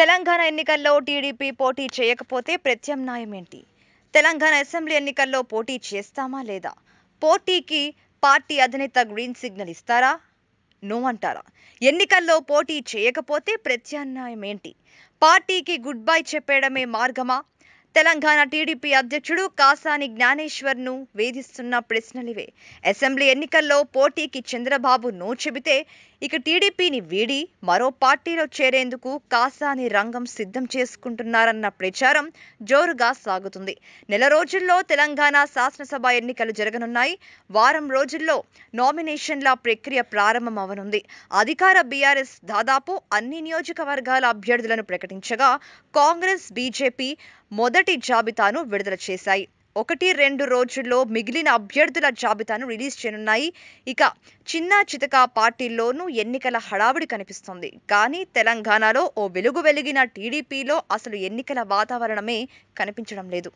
తెలంగాణ ఎన్నికల్లో టీడీపీ పోటీ చేయకపోతే ప్రత్యామ్నాయం ఏంటి తెలంగాణ అసెంబ్లీ ఎన్నికల్లో పోటీ చేస్తామా లేదా పోటీకి పార్టీ అధినేత గ్రీన్ సిగ్నల్ ఇస్తారా నో అంటారా ఎన్నికల్లో పోటీ చేయకపోతే ప్రత్యామ్నాయం ఏంటి పార్టీకి గుడ్ బై చెప్పేయడమే మార్గమా తెలంగాణ టీడీపీ అధ్యక్షుడు కాసాని జ్ఞానేశ్వర్ ను వేధిస్తున్న ప్రశ్నలివే అసెంబ్లీ ఎన్నికల్లో పోటీకి చంద్రబాబు నో చెబితే ఇక టీడీపీని వీడి మరో పార్టీలో చేరేందుకు కాసాని రంగం సిద్ధం చేసుకుంటున్నారన్న ప్రచారం జోరుగా సాగుతుంది నెల రోజుల్లో తెలంగాణ శాసనసభ ఎన్నికలు జరగనున్నాయి వారం రోజుల్లో నామినేషన్ల ప్రక్రియ ప్రారంభం అధికార బీఆర్ఎస్ దాదాపు అన్ని నియోజకవర్గాల అభ్యర్థులను ప్రకటించగా కాంగ్రెస్ బీజేపీ మొదటి జాబితాను విడుదల చేశాయి ఒకటి రెండు రోజుల్లో మిగిలిన అభ్యర్థుల జాబితాను రిలీజ్ చేయనున్నాయి ఇక చిన్న చితక పార్టీల్లోనూ ఎన్నికల హడావిడి కనిపిస్తోంది కానీ తెలంగాణలో ఓ వెలుగు వెలిగిన టీడీపీలో అసలు ఎన్నికల వాతావరణమే కనిపించడం లేదు